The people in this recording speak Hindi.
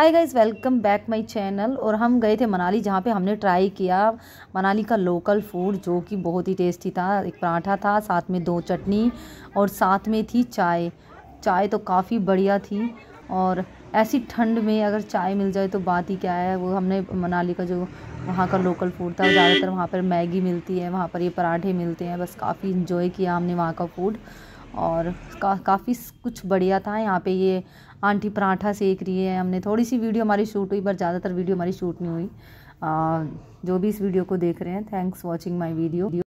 hi guys welcome back my channel और हम गए थे मनाली जहाँ पे हमने ट्राई किया मनाली का लोकल फूड जो कि बहुत ही टेस्टी था एक पराठा था साथ में दो चटनी और साथ में थी चाय चाय तो काफ़ी बढ़िया थी और ऐसी ठंड में अगर चाय मिल जाए तो बात ही क्या है वो हमने मनाली का जो वहाँ का लोकल फूड था ज़्यादातर वहाँ पर मैगी मिलती है वहाँ पर ये पराठे मिलते हैं बस काफ़ी इन्जॉय किया हमने वहाँ का फूड और का, काफ़ी कुछ बढ़िया था यहाँ पे ये आंटी पराठा सेक रही है हमने थोड़ी सी वीडियो हमारी शूट हुई पर ज़्यादातर वीडियो हमारी शूट नहीं हुई आ, जो भी इस वीडियो को देख रहे हैं थैंक्स वॉचिंग माई वीडियो